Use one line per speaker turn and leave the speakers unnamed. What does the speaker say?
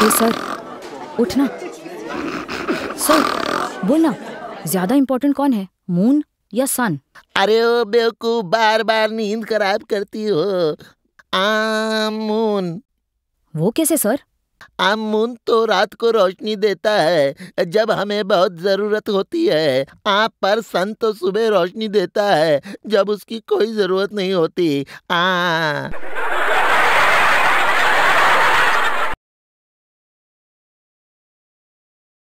हे sir उठना
sir बोलना ज्यादा इम्पोर्टेंट कौन है मून
या सन अरे ओ बेवकूफ बार बार नींद खराब करती हो मून वो कैसे सर मून तो रात को रोशनी देता है जब हमें बहुत ज़रूरत होती है आप पर सन तो सुबह रोशनी देता है जब उसकी कोई ज़रूरत नहीं होती आ